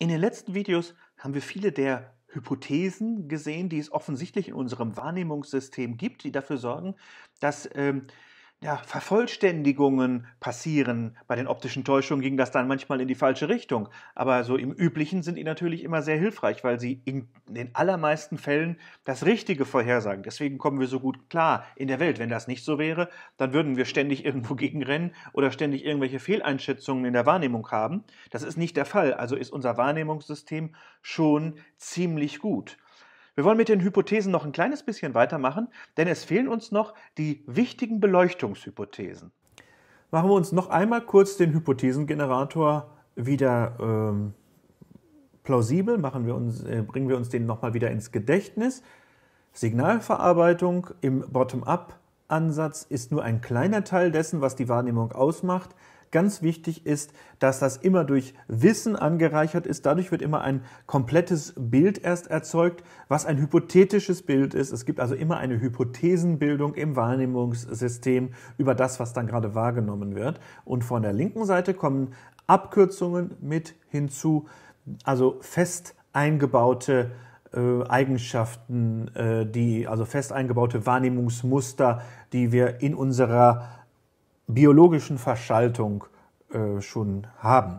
In den letzten Videos haben wir viele der Hypothesen gesehen, die es offensichtlich in unserem Wahrnehmungssystem gibt, die dafür sorgen, dass ähm, ja, Vervollständigungen passieren. Bei den optischen Täuschungen ging das dann manchmal in die falsche Richtung. Aber so im Üblichen sind die natürlich immer sehr hilfreich, weil sie in den allermeisten Fällen das Richtige vorhersagen. Deswegen kommen wir so gut klar in der Welt. Wenn das nicht so wäre, dann würden wir ständig irgendwo gegenrennen oder ständig irgendwelche Fehleinschätzungen in der Wahrnehmung haben. Das ist nicht der Fall. Also ist unser Wahrnehmungssystem schon ziemlich gut. Wir wollen mit den Hypothesen noch ein kleines bisschen weitermachen, denn es fehlen uns noch die wichtigen Beleuchtungshypothesen. Machen wir uns noch einmal kurz den Hypothesengenerator wieder ähm, plausibel, machen wir uns, äh, bringen wir uns den nochmal wieder ins Gedächtnis. Signalverarbeitung im Bottom-up-Ansatz ist nur ein kleiner Teil dessen, was die Wahrnehmung ausmacht. Ganz wichtig ist, dass das immer durch Wissen angereichert ist. Dadurch wird immer ein komplettes Bild erst erzeugt, was ein hypothetisches Bild ist. Es gibt also immer eine Hypothesenbildung im Wahrnehmungssystem über das, was dann gerade wahrgenommen wird. Und von der linken Seite kommen Abkürzungen mit hinzu, also fest eingebaute äh, Eigenschaften, äh, die, also fest eingebaute Wahrnehmungsmuster, die wir in unserer biologischen Verschaltung äh, schon haben.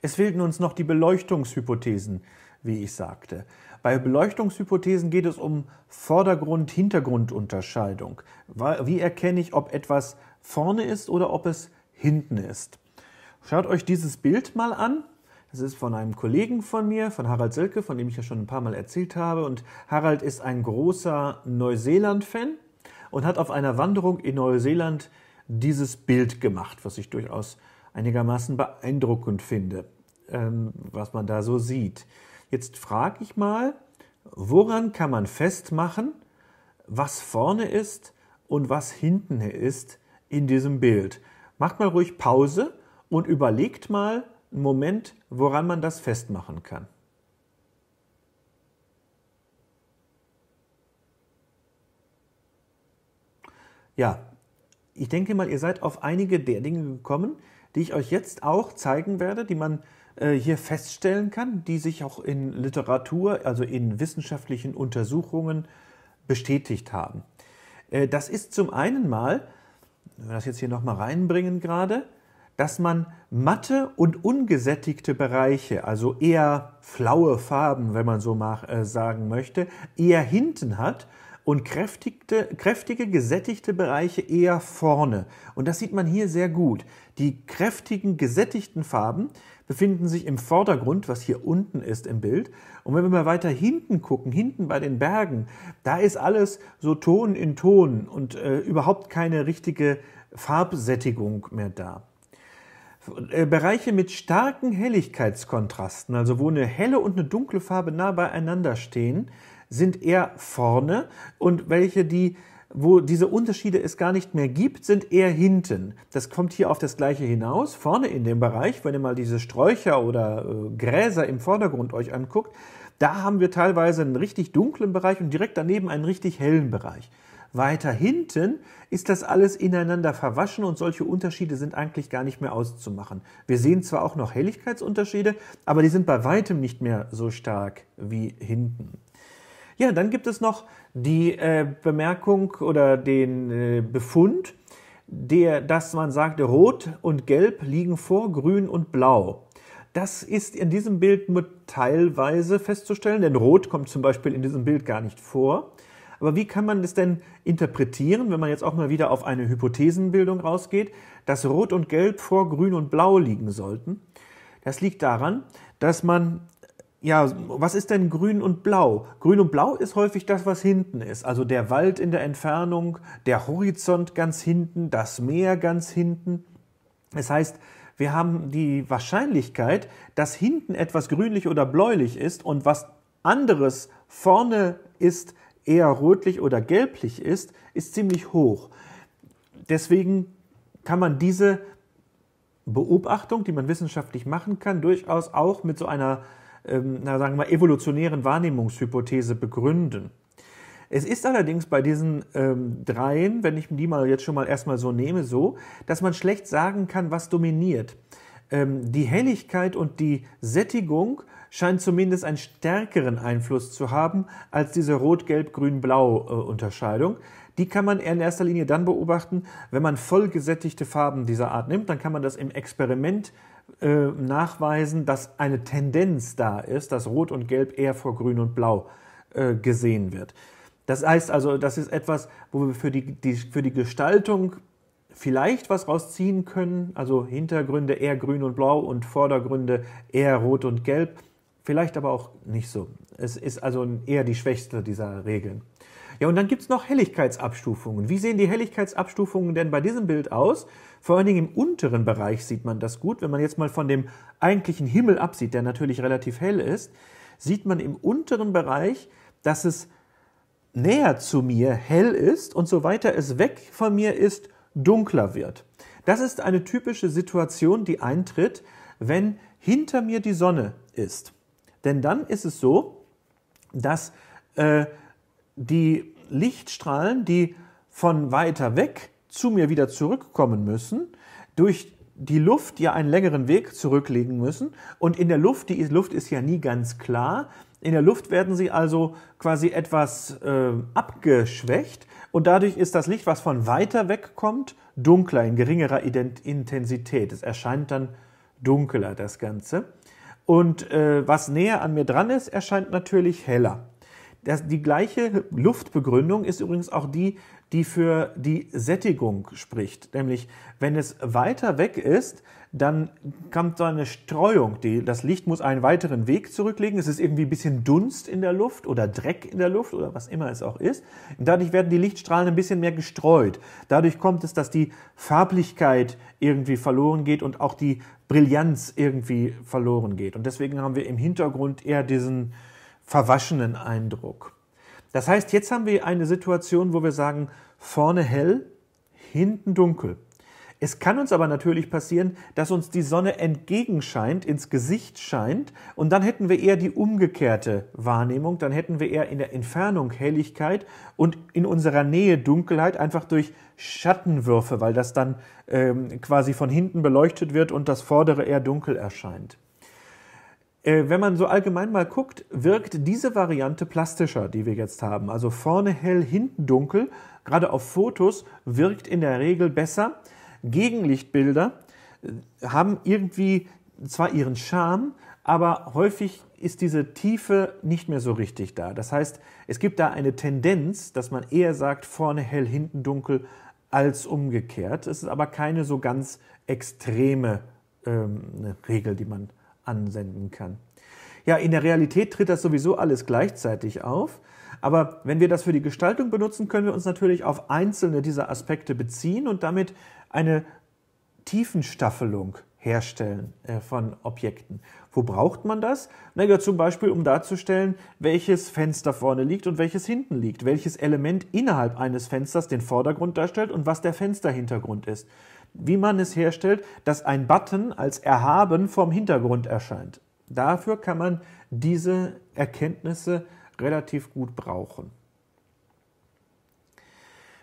Es fehlten uns noch die Beleuchtungshypothesen, wie ich sagte. Bei Beleuchtungshypothesen geht es um Vordergrund-Hintergrund-Unterscheidung. Wie erkenne ich, ob etwas vorne ist oder ob es hinten ist? Schaut euch dieses Bild mal an. Das ist von einem Kollegen von mir, von Harald Silke, von dem ich ja schon ein paar Mal erzählt habe. Und Harald ist ein großer Neuseeland-Fan und hat auf einer Wanderung in Neuseeland dieses Bild gemacht, was ich durchaus einigermaßen beeindruckend finde, ähm, was man da so sieht. Jetzt frage ich mal, woran kann man festmachen, was vorne ist und was hinten ist in diesem Bild? Macht mal ruhig Pause und überlegt mal einen Moment, woran man das festmachen kann. Ja, ich denke mal, ihr seid auf einige der Dinge gekommen, die ich euch jetzt auch zeigen werde, die man äh, hier feststellen kann, die sich auch in Literatur, also in wissenschaftlichen Untersuchungen bestätigt haben. Äh, das ist zum einen mal, wenn wir das jetzt hier nochmal reinbringen gerade, dass man matte und ungesättigte Bereiche, also eher flaue Farben, wenn man so äh, sagen möchte, eher hinten hat und kräftigte, kräftige, gesättigte Bereiche eher vorne. Und das sieht man hier sehr gut. Die kräftigen, gesättigten Farben befinden sich im Vordergrund, was hier unten ist im Bild. Und wenn wir mal weiter hinten gucken, hinten bei den Bergen, da ist alles so Ton in Ton und äh, überhaupt keine richtige Farbsättigung mehr da. Äh, Bereiche mit starken Helligkeitskontrasten, also wo eine helle und eine dunkle Farbe nah beieinander stehen, sind eher vorne und welche, die wo diese Unterschiede es gar nicht mehr gibt, sind eher hinten. Das kommt hier auf das gleiche hinaus. Vorne in dem Bereich, wenn ihr mal diese Sträucher oder äh, Gräser im Vordergrund euch anguckt, da haben wir teilweise einen richtig dunklen Bereich und direkt daneben einen richtig hellen Bereich. Weiter hinten ist das alles ineinander verwaschen und solche Unterschiede sind eigentlich gar nicht mehr auszumachen. Wir sehen zwar auch noch Helligkeitsunterschiede, aber die sind bei weitem nicht mehr so stark wie hinten. Ja, dann gibt es noch die äh, Bemerkung oder den äh, Befund, der, dass man sagte, Rot und Gelb liegen vor Grün und Blau. Das ist in diesem Bild nur teilweise festzustellen, denn Rot kommt zum Beispiel in diesem Bild gar nicht vor. Aber wie kann man das denn interpretieren, wenn man jetzt auch mal wieder auf eine Hypothesenbildung rausgeht, dass Rot und Gelb vor Grün und Blau liegen sollten? Das liegt daran, dass man ja, was ist denn grün und blau? Grün und blau ist häufig das, was hinten ist. Also der Wald in der Entfernung, der Horizont ganz hinten, das Meer ganz hinten. Das heißt, wir haben die Wahrscheinlichkeit, dass hinten etwas grünlich oder bläulich ist und was anderes vorne ist, eher rötlich oder gelblich ist, ist ziemlich hoch. Deswegen kann man diese Beobachtung, die man wissenschaftlich machen kann, durchaus auch mit so einer ähm, na, sagen wir mal, evolutionären Wahrnehmungshypothese begründen. Es ist allerdings bei diesen ähm, dreien, wenn ich die mal jetzt schon mal erstmal so nehme, so, dass man schlecht sagen kann, was dominiert. Ähm, die Helligkeit und die Sättigung scheint zumindest einen stärkeren Einfluss zu haben als diese Rot-Gelb-Grün-Blau-Unterscheidung. Äh, die kann man in erster Linie dann beobachten, wenn man voll gesättigte Farben dieser Art nimmt. Dann kann man das im Experiment äh, nachweisen, dass eine Tendenz da ist, dass Rot und Gelb eher vor Grün und Blau äh, gesehen wird. Das heißt also, das ist etwas, wo wir für die, die, für die Gestaltung vielleicht was rausziehen können, also Hintergründe eher grün und blau und Vordergründe eher rot und gelb, vielleicht aber auch nicht so. Es ist also eher die schwächste dieser Regeln. Ja, und dann gibt's noch Helligkeitsabstufungen. Wie sehen die Helligkeitsabstufungen denn bei diesem Bild aus? Vor allen Dingen im unteren Bereich sieht man das gut. Wenn man jetzt mal von dem eigentlichen Himmel absieht, der natürlich relativ hell ist, sieht man im unteren Bereich, dass es näher zu mir hell ist und so weiter es weg von mir ist, dunkler wird. Das ist eine typische Situation, die eintritt, wenn hinter mir die Sonne ist. Denn dann ist es so, dass äh, die Lichtstrahlen, die von weiter weg zu mir wieder zurückkommen müssen, durch die Luft ja einen längeren Weg zurücklegen müssen. Und in der Luft, die Luft ist ja nie ganz klar, in der Luft werden sie also quasi etwas äh, abgeschwächt und dadurch ist das Licht, was von weiter weg kommt, dunkler, in geringerer Ident Intensität. Es erscheint dann dunkler, das Ganze. Und äh, was näher an mir dran ist, erscheint natürlich heller. Das, die gleiche Luftbegründung ist übrigens auch die, die für die Sättigung spricht. Nämlich, wenn es weiter weg ist, dann kommt so eine Streuung. Die, das Licht muss einen weiteren Weg zurücklegen. Es ist irgendwie ein bisschen Dunst in der Luft oder Dreck in der Luft oder was immer es auch ist. Und dadurch werden die Lichtstrahlen ein bisschen mehr gestreut. Dadurch kommt es, dass die Farblichkeit irgendwie verloren geht und auch die Brillanz irgendwie verloren geht. Und deswegen haben wir im Hintergrund eher diesen, verwaschenen Eindruck. Das heißt, jetzt haben wir eine Situation, wo wir sagen, vorne hell, hinten dunkel. Es kann uns aber natürlich passieren, dass uns die Sonne entgegenscheint, ins Gesicht scheint, und dann hätten wir eher die umgekehrte Wahrnehmung, dann hätten wir eher in der Entfernung Helligkeit und in unserer Nähe Dunkelheit, einfach durch Schattenwürfe, weil das dann ähm, quasi von hinten beleuchtet wird und das vordere eher dunkel erscheint. Äh, wenn man so allgemein mal guckt, wirkt diese Variante plastischer, die wir jetzt haben. Also vorne hell, hinten dunkel, gerade auf Fotos, wirkt in der Regel besser. Gegenlichtbilder äh, haben irgendwie zwar ihren Charme, aber häufig ist diese Tiefe nicht mehr so richtig da. Das heißt, es gibt da eine Tendenz, dass man eher sagt, vorne hell, hinten dunkel, als umgekehrt. Es ist aber keine so ganz extreme ähm, Regel, die man ansenden kann. Ja, in der Realität tritt das sowieso alles gleichzeitig auf. Aber wenn wir das für die Gestaltung benutzen, können wir uns natürlich auf einzelne dieser Aspekte beziehen und damit eine Tiefenstaffelung herstellen äh, von Objekten. Wo braucht man das? Na ja, zum Beispiel, um darzustellen, welches Fenster vorne liegt und welches hinten liegt, welches Element innerhalb eines Fensters den Vordergrund darstellt und was der Fensterhintergrund ist wie man es herstellt, dass ein Button als erhaben vom Hintergrund erscheint. Dafür kann man diese Erkenntnisse relativ gut brauchen.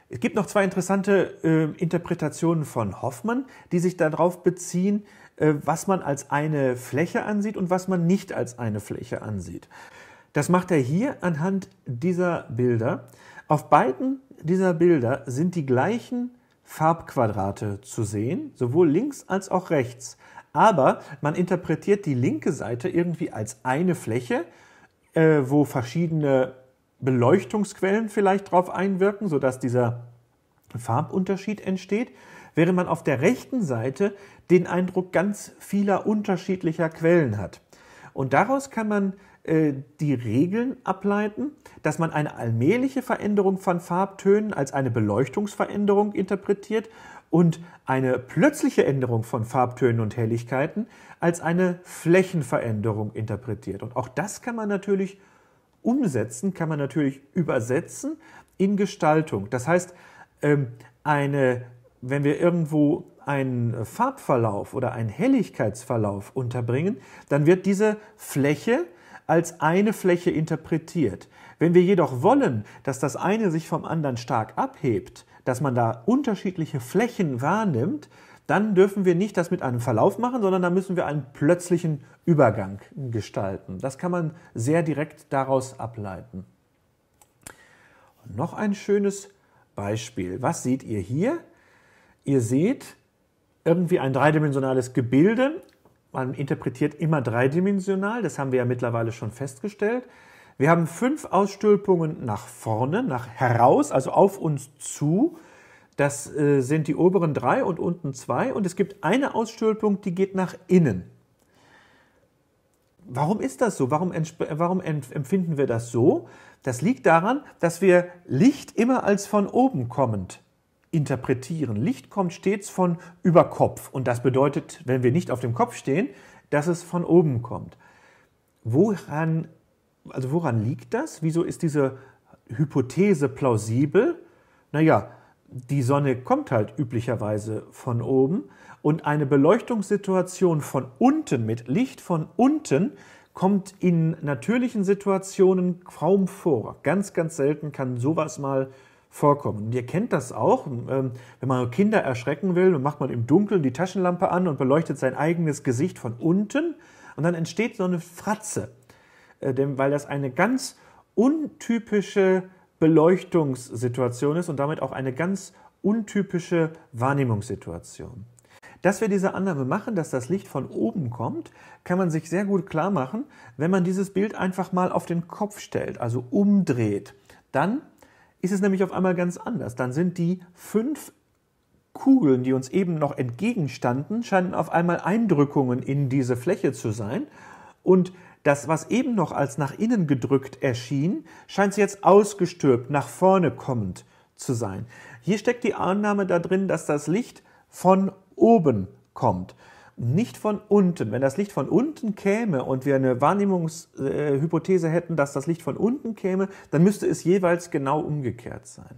Es gibt noch zwei interessante äh, Interpretationen von Hoffmann, die sich darauf beziehen, äh, was man als eine Fläche ansieht und was man nicht als eine Fläche ansieht. Das macht er hier anhand dieser Bilder. Auf beiden dieser Bilder sind die gleichen Farbquadrate zu sehen, sowohl links als auch rechts. Aber man interpretiert die linke Seite irgendwie als eine Fläche, äh, wo verschiedene Beleuchtungsquellen vielleicht drauf einwirken, sodass dieser Farbunterschied entsteht, während man auf der rechten Seite den Eindruck ganz vieler unterschiedlicher Quellen hat. Und daraus kann man äh, die Regeln ableiten, dass man eine allmähliche Veränderung von Farbtönen als eine Beleuchtungsveränderung interpretiert und eine plötzliche Änderung von Farbtönen und Helligkeiten als eine Flächenveränderung interpretiert. Und auch das kann man natürlich umsetzen, kann man natürlich übersetzen in Gestaltung. Das heißt, ähm, eine, wenn wir irgendwo einen Farbverlauf oder einen Helligkeitsverlauf unterbringen, dann wird diese Fläche als eine Fläche interpretiert. Wenn wir jedoch wollen, dass das eine sich vom anderen stark abhebt, dass man da unterschiedliche Flächen wahrnimmt, dann dürfen wir nicht das mit einem Verlauf machen, sondern da müssen wir einen plötzlichen Übergang gestalten. Das kann man sehr direkt daraus ableiten. Und noch ein schönes Beispiel. Was seht ihr hier? Ihr seht irgendwie ein dreidimensionales Gebilde. Man interpretiert immer dreidimensional, das haben wir ja mittlerweile schon festgestellt. Wir haben fünf Ausstülpungen nach vorne, nach heraus, also auf uns zu. Das äh, sind die oberen drei und unten zwei. Und es gibt eine Ausstülpung, die geht nach innen. Warum ist das so? Warum, warum empfinden wir das so? Das liegt daran, dass wir Licht immer als von oben kommend interpretieren. Licht kommt stets von über Kopf und das bedeutet, wenn wir nicht auf dem Kopf stehen, dass es von oben kommt. Woran, also woran liegt das? Wieso ist diese Hypothese plausibel? Naja, die Sonne kommt halt üblicherweise von oben und eine Beleuchtungssituation von unten mit Licht von unten kommt in natürlichen Situationen kaum vor. Ganz, ganz selten kann sowas mal vorkommen. Und ihr kennt das auch, ähm, wenn man Kinder erschrecken will, dann macht man im Dunkeln die Taschenlampe an und beleuchtet sein eigenes Gesicht von unten und dann entsteht so eine Fratze, äh, weil das eine ganz untypische Beleuchtungssituation ist und damit auch eine ganz untypische Wahrnehmungssituation. Dass wir diese Annahme machen, dass das Licht von oben kommt, kann man sich sehr gut klar machen, wenn man dieses Bild einfach mal auf den Kopf stellt, also umdreht. Dann ist es nämlich auf einmal ganz anders. Dann sind die fünf Kugeln, die uns eben noch entgegenstanden, scheinen auf einmal Eindrückungen in diese Fläche zu sein. Und das, was eben noch als nach innen gedrückt erschien, scheint jetzt ausgestülpt, nach vorne kommend zu sein. Hier steckt die Annahme da drin, dass das Licht von oben kommt nicht von unten. Wenn das Licht von unten käme und wir eine Wahrnehmungshypothese hätten, dass das Licht von unten käme, dann müsste es jeweils genau umgekehrt sein.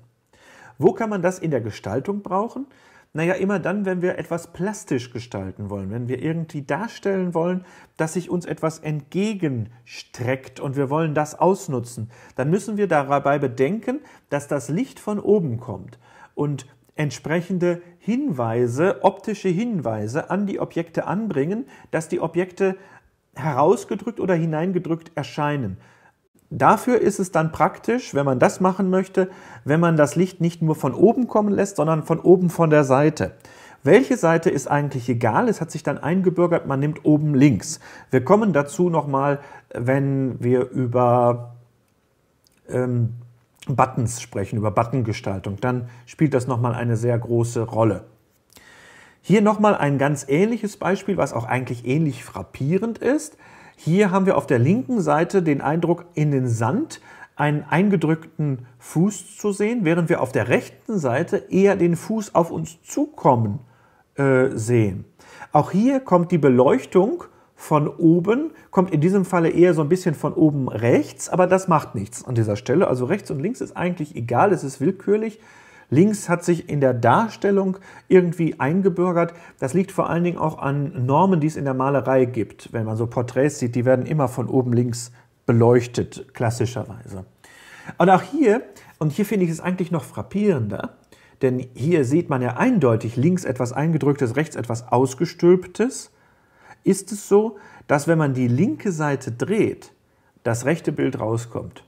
Wo kann man das in der Gestaltung brauchen? Naja, immer dann, wenn wir etwas plastisch gestalten wollen, wenn wir irgendwie darstellen wollen, dass sich uns etwas entgegenstreckt und wir wollen das ausnutzen, dann müssen wir dabei bedenken, dass das Licht von oben kommt. Und entsprechende Hinweise, optische Hinweise an die Objekte anbringen, dass die Objekte herausgedrückt oder hineingedrückt erscheinen. Dafür ist es dann praktisch, wenn man das machen möchte, wenn man das Licht nicht nur von oben kommen lässt, sondern von oben von der Seite. Welche Seite ist eigentlich egal? Es hat sich dann eingebürgert, man nimmt oben links. Wir kommen dazu nochmal, wenn wir über ähm, Buttons sprechen, über Buttongestaltung, dann spielt das nochmal eine sehr große Rolle. Hier nochmal ein ganz ähnliches Beispiel, was auch eigentlich ähnlich frappierend ist. Hier haben wir auf der linken Seite den Eindruck in den Sand, einen eingedrückten Fuß zu sehen, während wir auf der rechten Seite eher den Fuß auf uns zukommen äh, sehen. Auch hier kommt die Beleuchtung von oben, kommt in diesem Falle eher so ein bisschen von oben rechts, aber das macht nichts an dieser Stelle. Also rechts und links ist eigentlich egal, es ist willkürlich. Links hat sich in der Darstellung irgendwie eingebürgert. Das liegt vor allen Dingen auch an Normen, die es in der Malerei gibt. Wenn man so Porträts sieht, die werden immer von oben links beleuchtet, klassischerweise. Und auch hier, und hier finde ich es eigentlich noch frappierender, denn hier sieht man ja eindeutig links etwas eingedrücktes, rechts etwas ausgestülptes ist es so, dass wenn man die linke Seite dreht, das rechte Bild rauskommt.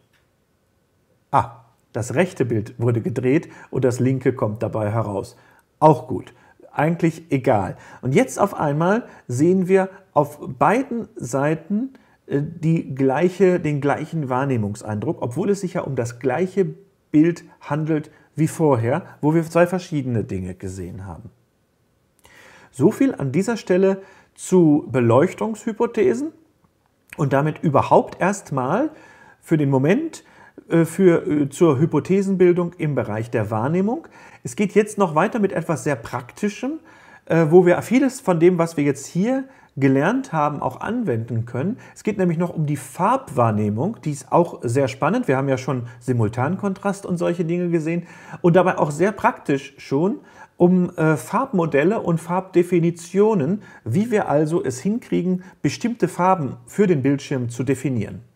Ah, das rechte Bild wurde gedreht und das linke kommt dabei heraus. Auch gut. Eigentlich egal. Und jetzt auf einmal sehen wir auf beiden Seiten äh, die gleiche, den gleichen Wahrnehmungseindruck, obwohl es sich ja um das gleiche Bild handelt wie vorher, wo wir zwei verschiedene Dinge gesehen haben. So viel an dieser Stelle zu Beleuchtungshypothesen und damit überhaupt erstmal für den Moment äh, für, äh, zur Hypothesenbildung im Bereich der Wahrnehmung. Es geht jetzt noch weiter mit etwas sehr Praktischem, äh, wo wir vieles von dem, was wir jetzt hier gelernt haben, auch anwenden können. Es geht nämlich noch um die Farbwahrnehmung, die ist auch sehr spannend. Wir haben ja schon Simultankontrast und solche Dinge gesehen und dabei auch sehr praktisch schon, um äh, Farbmodelle und Farbdefinitionen, wie wir also es hinkriegen, bestimmte Farben für den Bildschirm zu definieren.